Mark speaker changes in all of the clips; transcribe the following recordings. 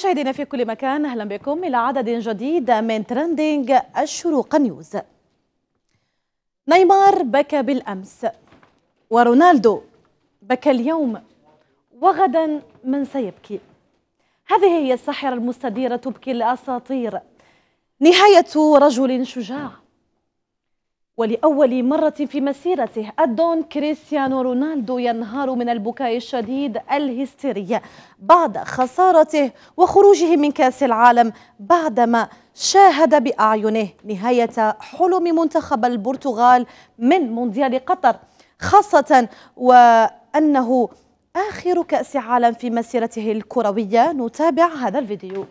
Speaker 1: مشاهدينا في كل مكان اهلا بكم الى عدد جديد من ترندينج الشروق نيوز نيمار بكى بالامس ورونالدو بكى اليوم وغدا من سيبكي هذه هي الساحره المستديره تبكي الاساطير نهايه رجل شجاع ولأول مرة في مسيرته الدون كريستيانو رونالدو ينهار من البكاء الشديد الهستيري بعد خسارته وخروجه من كأس العالم بعدما شاهد بأعينه نهاية حلم منتخب البرتغال من مونديال قطر خاصة وأنه آخر كأس عالم في مسيرته الكروية نتابع هذا الفيديو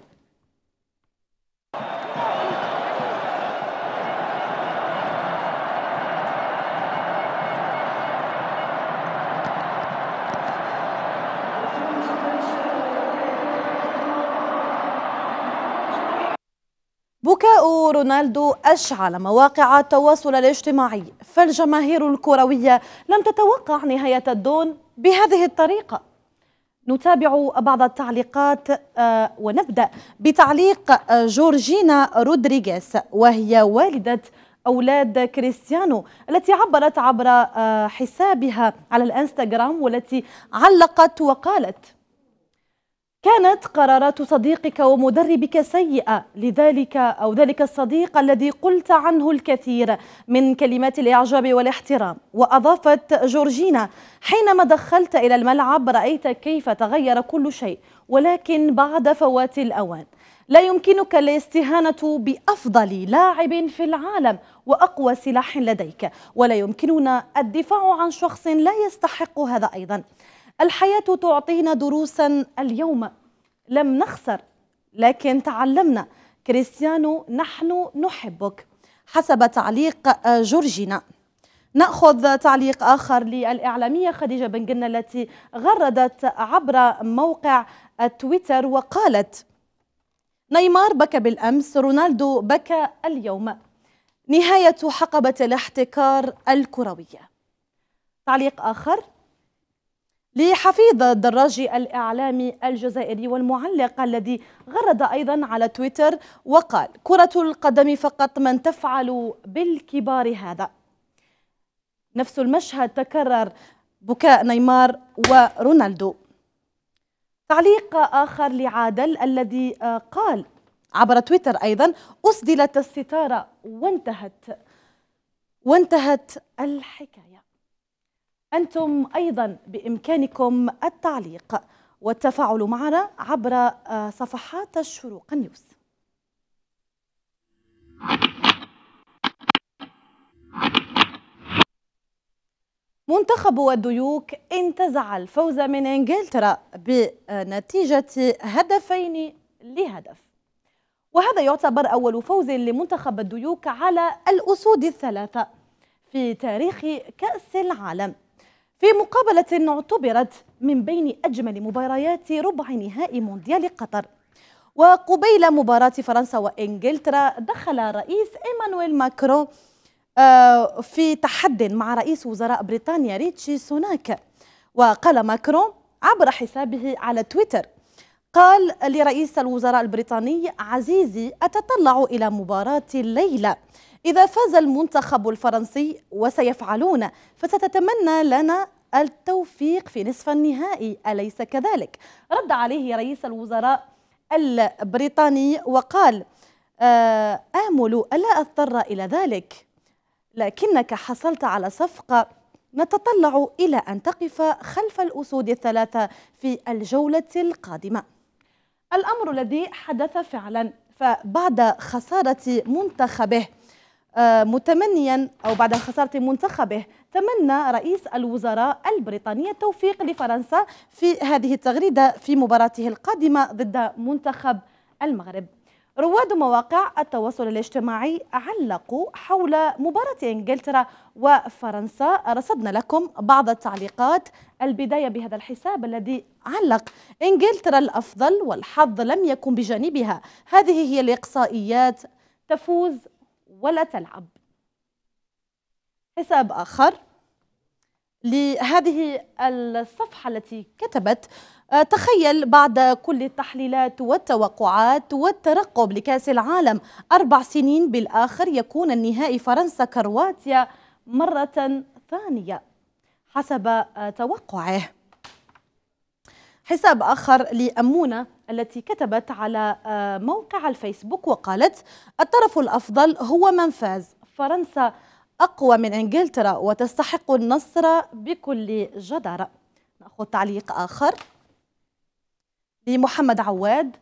Speaker 1: بكاء رونالدو أشعل مواقع التواصل الاجتماعي فالجماهير الكروية لم تتوقع نهاية الدون بهذه الطريقة نتابع بعض التعليقات آه، ونبدأ بتعليق آه، جورجينا رودريغيز وهي والدة أولاد كريستيانو التي عبرت عبر آه، حسابها على الانستغرام والتي علقت وقالت كانت قرارات صديقك ومدربك سيئة لذلك أو ذلك الصديق الذي قلت عنه الكثير من كلمات الإعجاب والاحترام وأضافت جورجينا حينما دخلت إلى الملعب رأيت كيف تغير كل شيء ولكن بعد فوات الأوان لا يمكنك الاستهانة بأفضل لاعب في العالم وأقوى سلاح لديك ولا يمكننا الدفاع عن شخص لا يستحق هذا أيضا الحياة تعطينا دروسا اليوم لم نخسر لكن تعلمنا كريستيانو نحن نحبك حسب تعليق آه، جورجينا ناخذ تعليق اخر للاعلاميه خديجه بن جنه التي غردت عبر موقع تويتر وقالت نيمار بكى بالامس رونالدو بكى اليوم نهايه حقبه الاحتكار الكرويه تعليق اخر لحفيظ الدراجي الإعلامي الجزائري والمعلق الذي غرد أيضا على تويتر وقال كرة القدم فقط من تفعل بالكبار هذا نفس المشهد تكرر بكاء نيمار ورونالدو تعليق آخر لعادل الذي آه، قال عبر تويتر أيضا أسدلت الستارة وانتهت وانتهت الحكاية أنتم أيضا بإمكانكم التعليق والتفاعل معنا عبر آه، صفحات الشروق النيوز منتخب الديوك انتزع الفوز من انجلترا بنتيجة هدفين لهدف وهذا يعتبر أول فوز لمنتخب الديوك على الأسود الثلاثة في تاريخ كأس العالم في مقابلة اعتبرت من بين أجمل مباريات ربع نهائي مونديال قطر وقبيل مباراة فرنسا وإنجلترا دخل رئيس إيمانويل ماكرون آه، في تحد مع رئيس وزراء بريطانيا ريتشي سوناك وقال ماكرون عبر حسابه على تويتر قال لرئيس الوزراء البريطاني عزيزي أتطلع إلى مباراة الليلة إذا فاز المنتخب الفرنسي وسيفعلون فستتمنى لنا التوفيق في نصف النهائي أليس كذلك؟ رد عليه رئيس الوزراء البريطاني وقال آه، آمل ألا أضطر إلى ذلك لكنك حصلت على صفقة نتطلع إلى أن تقف خلف الأسود الثلاثة في الجولة القادمة الأمر الذي حدث فعلا فبعد خسارة منتخبه آه، متمنيا أو بعد خسارة منتخبه تمنى رئيس الوزراء البريطاني التوفيق لفرنسا في هذه التغريدة في مباراته القادمة ضد منتخب المغرب رواد مواقع التواصل الاجتماعي علقوا حول مباراة انجلترا وفرنسا رصدنا لكم بعض التعليقات البداية بهذا الحساب الذي علق انجلترا الأفضل والحظ لم يكن بجانبها هذه هي الإقصائيات تفوز ولا تلعب حساب آخر لهذه الصفحة التي كتبت آه، تخيل بعد كل التحليلات والتوقعات والترقب لكأس العالم أربع سنين بالآخر يكون النهائي فرنسا كرواتيا مرة ثانية حسب آه، توقعه حساب آخر لأمونة التي كتبت على آه، موقع الفيسبوك وقالت الطرف الأفضل هو من فاز فرنسا أقوى من إنجلترا وتستحق النصر بكل جدارة نأخذ تعليق آخر لمحمد عواد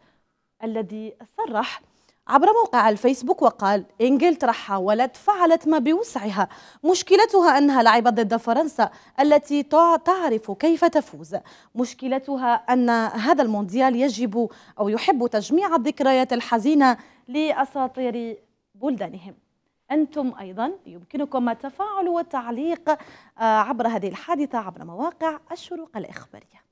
Speaker 1: الذي صرح عبر موقع الفيسبوك وقال إنجلترا حاولت فعلت ما بوسعها مشكلتها أنها لعبت ضد فرنسا التي تعرف كيف تفوز مشكلتها أن هذا المونديال يجب أو يحب تجميع الذكريات الحزينة لأساطير بلدانهم أنتم أيضا يمكنكم التفاعل والتعليق آه، عبر هذه الحادثة عبر مواقع الشروق الإخبارية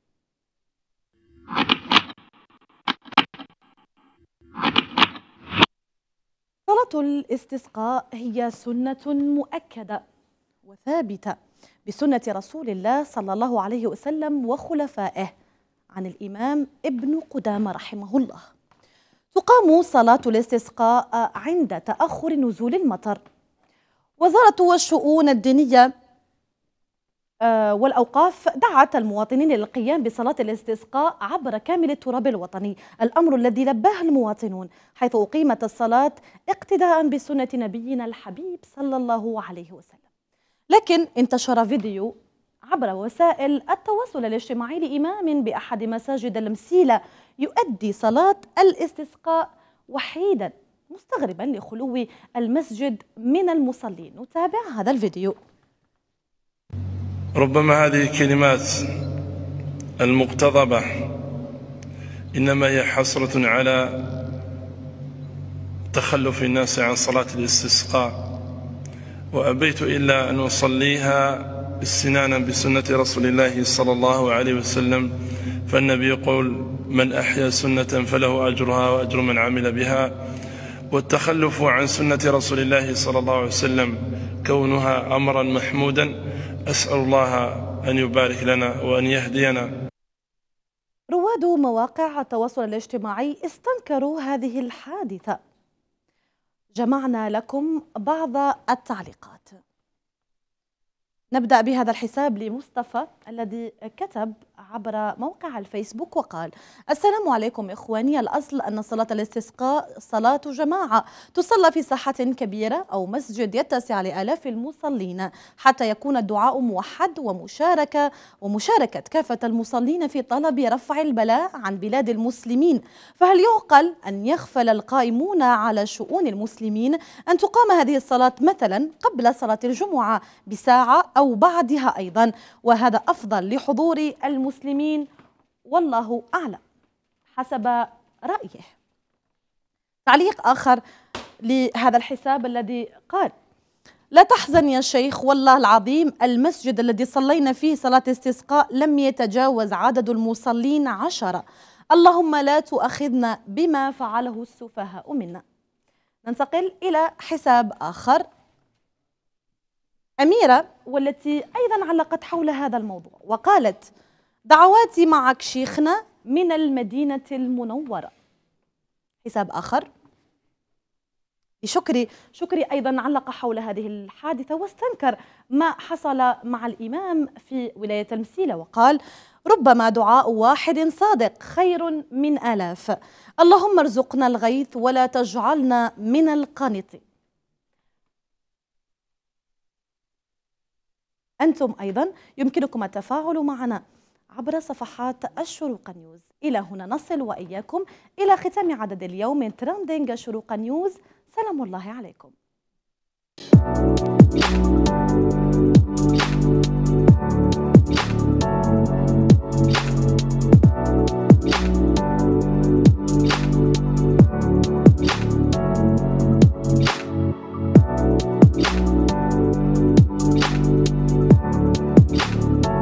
Speaker 1: صلاة الاستسقاء هي سنة مؤكدة وثابتة بسنة رسول الله صلى الله عليه وسلم وخلفائه عن الإمام ابن قدامة رحمه الله تقام صلاة الاستسقاء عند تأخر نزول المطر وزارة الشؤون الدينية آه، والأوقاف دعت المواطنين للقيام بصلاة الاستسقاء عبر كامل التراب الوطني الأمر الذي لباه المواطنون حيث أقيمت الصلاة اقتداء بسنة نبينا الحبيب صلى الله عليه وسلم لكن انتشر فيديو عبر وسائل التواصل الاجتماعي لإمام بأحد مساجد المسيلة يؤدي صلاة الاستسقاء وحيدا مستغربا لخلو المسجد من المصلين نتابع هذا الفيديو ربما هذه الكلمات المقتضبة إنما هي حسرة على تخلف الناس عن صلاة الاستسقاء وأبيت إلا أن أصليها استنانا بسنة رسول الله صلى الله عليه وسلم فالنبي يقول من أحيا سنة فله أجرها وأجر من عمل بها والتخلف عن سنة رسول الله صلى الله عليه وسلم كونها أمرا محمودا أسأل الله أن يبارك لنا وأن يهدينا رواد مواقع التواصل الاجتماعي استنكروا هذه الحادثة جمعنا لكم بعض التعليقات نبدأ بهذا الحساب لمصطفى الذي كتب عبر موقع الفيسبوك وقال السلام عليكم إخواني الأصل أن صلاة الاستسقاء صلاة جماعة تصلى في ساحة كبيرة أو مسجد يتسع لآلاف المصلين حتى يكون الدعاء موحد ومشاركة ومشاركة كافة المصلين في طلب رفع البلاء عن بلاد المسلمين فهل يعقل أن يغفل القائمون على شؤون المسلمين أن تقام هذه الصلاة مثلا قبل صلاة الجمعة بساعة أو بعدها أيضا وهذا أفضل لحضور المسلمين المسلمين والله أعلم حسب رأيه تعليق آخر لهذا الحساب الذي قال لا تحزن يا شيخ والله العظيم المسجد الذي صلينا فيه صلاة استسقاء لم يتجاوز عدد المصلين عشرة اللهم لا تؤاخذنا بما فعله السفهاء منا ننتقل إلى حساب آخر أميرة والتي أيضا علقت حول هذا الموضوع وقالت دعواتي معك شيخنا من المدينة المنورة حساب آخر شكري شكري أيضا علق حول هذه الحادثة واستنكر ما حصل مع الإمام في ولاية المسيلة وقال ربما دعاء واحد صادق خير من آلاف اللهم ارزقنا الغيث ولا تجعلنا من القانطين أنتم أيضا يمكنكم التفاعل معنا عبر صفحات الشروق نيوز إلى هنا نصل وإياكم إلى ختام عدد اليوم من ترندينج شروق نيوز سلام الله عليكم